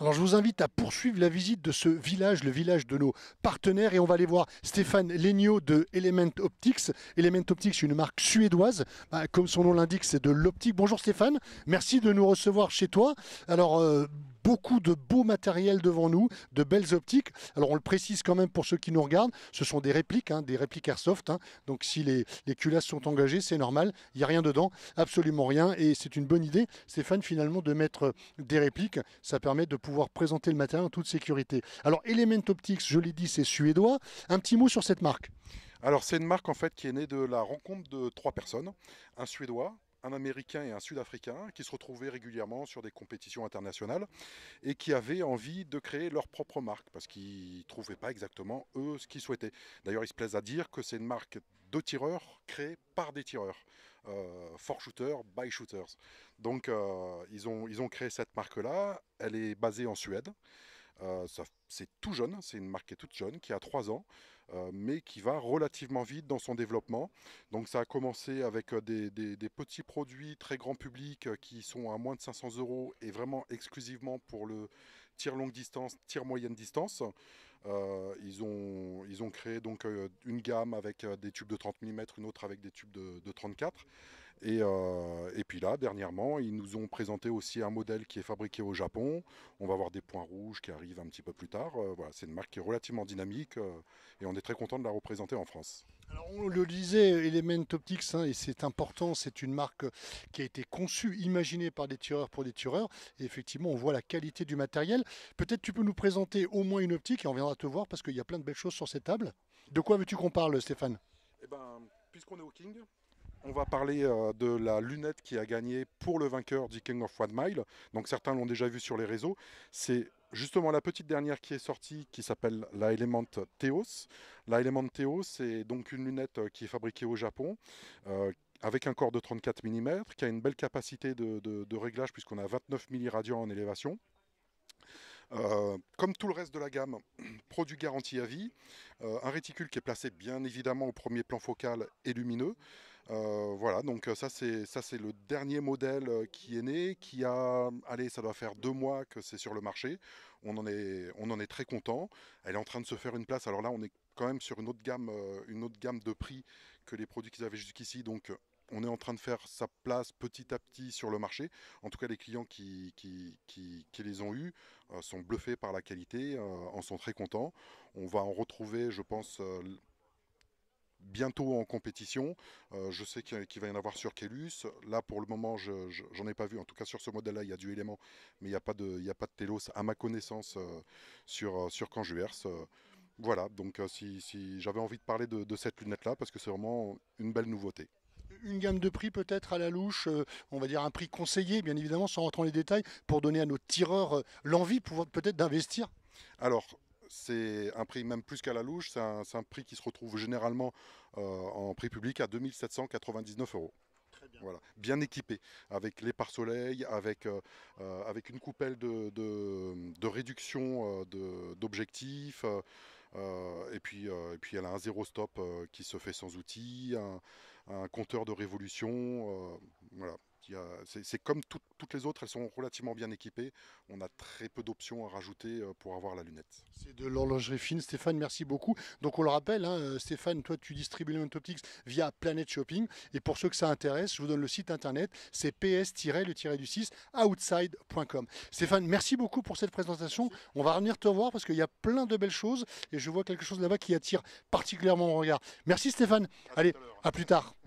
Alors je vous invite à poursuivre la visite de ce village, le village de nos partenaires, et on va aller voir Stéphane lenio de Element Optics. Element Optics, une marque suédoise, bah, comme son nom l'indique, c'est de l'optique. Bonjour Stéphane, merci de nous recevoir chez toi. Alors euh, beaucoup de beaux matériel devant nous, de belles optiques. Alors on le précise quand même pour ceux qui nous regardent, ce sont des répliques, hein, des répliques airsoft. Hein. Donc si les, les, culasses sont engagées, c'est normal, il n'y a rien dedans, absolument rien. Et c'est une bonne idée, Stéphane, finalement, de mettre euh, des répliques. Ça permet de pouvoir présenter le matériel en toute sécurité. Alors Element Optics, je l'ai dit, c'est suédois. Un petit mot sur cette marque. Alors c'est une marque en fait qui est née de la rencontre de trois personnes, un Suédois, un Américain et un Sud-Africain qui se retrouvaient régulièrement sur des compétitions internationales et qui avaient envie de créer leur propre marque parce qu'ils trouvaient pas exactement eux ce qu'ils souhaitaient. D'ailleurs, ils se plaisent à dire que c'est une marque de tireurs créée par des tireurs. Euh, for shooters by shooters. Donc euh, ils, ont, ils ont créé cette marque-là. Elle est basée en Suède. Euh, c'est tout jeune, c'est une marque toute jeune, qui a 3 ans, euh, mais qui va relativement vite dans son développement. Donc ça a commencé avec euh, des, petits produits très grand public qui sont à moins de 500 euros et vraiment exclusivement pour le tir longue distance, tir moyenne distance. ils, ont, ils ont créé donc une gamme avec des tubes de 30 mm, une autre avec des tubes de, de 34. Euh, et, puis là, dernièrement, ils nous ont présenté aussi un modèle qui est fabriqué au Japon. On va avoir des points rouges qui arrivent un petit peu plus tard. Euh, voilà, c'est une marque qui est relativement dynamique euh, et on est très content de la représenter en France. Alors on le disait, Element Optics, hein, et c'est important, c'est une marque qui a été conçue, imaginée par des tireurs pour des tireurs. Et effectivement, on voit la qualité du matériel. Peut-être tu peux nous présenter au moins une optique et on viendra te voir parce qu'il y a plein de belles choses sur cette table. De quoi veux-tu qu'on parle, Stéphane eh ben, Puisqu'on est au King, on va parler euh, de la lunette qui a gagné pour le vainqueur du King of One Mile. Donc certains l'ont déjà vu sur les réseaux. C'est justement la petite dernière qui est sortie qui s'appelle la Element Theos. La Element Theos, c'est donc une lunette euh, qui est fabriquée au Japon. Euh, avec un corps de 34 mm, qui a une belle capacité de, réglage puisqu'on a 29 milliradians en élévation. comme tout le reste de la gamme, produit garanti à vie, un réticule qui est placé bien évidemment au premier plan focal et lumineux, euh, voilà, donc ça c'est ça c'est le dernier modèle qui est né, qui a, allez, ça doit faire deux mois que c'est sur le marché. On en est on en est très content. Elle est en train de se faire une place. Alors là, on est quand même sur une autre gamme une autre gamme de prix que les produits qu'ils avaient jusqu'ici. Donc on est en train de faire sa place petit à petit sur le marché. En tout cas, les clients qui, qui, qui, qui les ont eus sont bluffés par la qualité, en sont très contents. On va en retrouver, je pense, bientôt en compétition. Euh, je sais qu'il va y en avoir sur KELUS, Là, pour le moment, je n'en ai pas vu. En tout cas, sur ce modèle-là, il y a du élément, mais il n'y a, pas de, a pas de Telos, à ma connaissance, euh, sur, euh, sur Canjuers. voilà, donc si, j'avais envie de parler de, de cette lunette-là, parce que c'est vraiment une belle nouveauté une gamme de prix peut-être à la louche, on va dire un prix conseillé, bien évidemment, sans rentrer dans les détails, pour donner à nos tireurs l'envie peut-être d'investir Alors, c'est un prix même plus qu'à la louche, c'est un, prix qui se retrouve généralement euh, en prix public à 2799 euros. bien. Voilà, bien équipé, avec les pare-soleil, avec, euh, euh, avec une coupelle de, réduction d'objectifs, et, puis, et puis elle a un zéro stop qui se fait sans outil, un, un compteur de révolution, voilà, c'est comme toutes les autres, elles sont relativement bien équipées. On a très peu d'options à rajouter euh, pour avoir la lunette. C'est de l'horlogerie fine, Stéphane, merci beaucoup. Donc on le rappelle, hein, Stéphane, toi tu distribues les optiques via Planet Shopping. Et pour ceux que ça intéresse, je vous donne le site internet, c'est ps-le-du-6 outside.com. Stéphane, merci beaucoup pour cette présentation. On va revenir te voir parce qu'il y a plein de belles choses et je vois quelque chose là-bas qui attire particulièrement mon regard. Merci Stéphane. Allez, à plus tard.